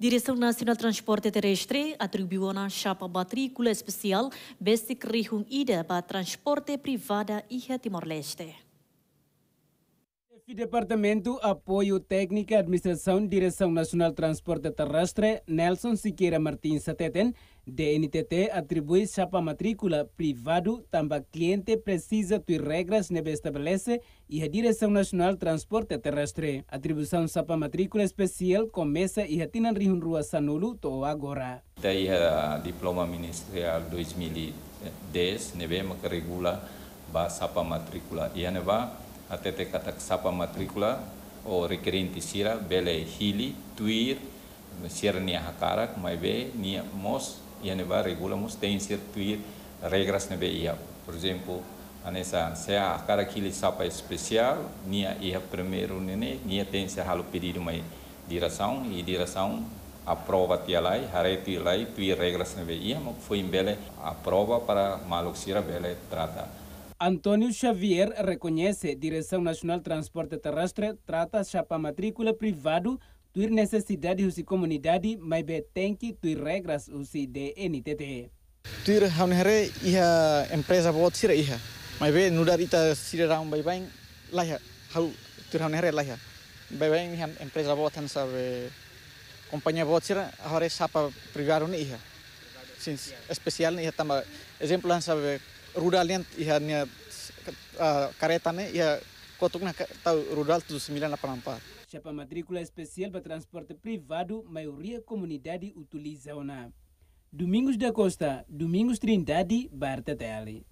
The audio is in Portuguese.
Direção Nacional de Transporte Terrestre atribuiu na chapa matrícula especial Basic Rihung Ida para transporte privada e Timor-Leste. Chefe Departamento Apoio Técnico Administração Direção Nacional Transporte Terrestre, Nelson Siqueira Martins Sateten, DNTT atribui chapa matrícula privado, tamba cliente precisa de regras nebe estabelece e a Direção Nacional Transporte Terrestre. Atribuição chapa matrícula especial começa e atinan Rio rua Sanulu to agora. daí a diploma ministerial 2010, nebe que regula ba chapa matrícula e neva atete katak sapa matrícula o requerente sira bele hili tuir sira nia hakarak mai be nia mos iane ba regula mos tem sir tuir regras ne be ia por exemplo anessa se a hakarak hili sapa especial nia ia primeiro nene nia tem se halo pedido mai direção e direção aprova tia lai hare tia lai tuir regras ne be ia mo foi bele aprova para maluk sira bele trata Antônio Xavier reconhece Direção Nacional Transporte Terrestre trata chapa matrícula privado tuir necessidade usi comunidade mas tem que tuir regras usi DNTT. Tuir haunhere iha empresa bot sira iha mas be nudar ita sira raum bai bai laia hau tuir haunhere laia bai bai iha empresa bot han sab companhia bot sira agora chapa privado ni iha sim especial ni iha tamba exemplo han sabe rudal yang ia niat uh, karetannya ia kotuk nak tahu rudal 7984. Siapa matrícula especial para transporte privado, maioria comunidade utiliza ou Domingos da Costa, Domingos Trindade, Barta Tele.